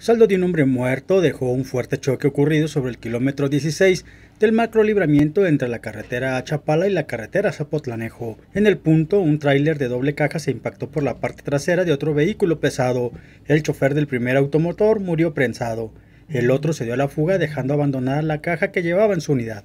Saldo de un hombre muerto dejó un fuerte choque ocurrido sobre el kilómetro 16 del macro libramiento entre la carretera Chapala y la carretera Zapotlanejo. En el punto, un tráiler de doble caja se impactó por la parte trasera de otro vehículo pesado. El chofer del primer automotor murió prensado. El otro se dio a la fuga dejando abandonada la caja que llevaba en su unidad.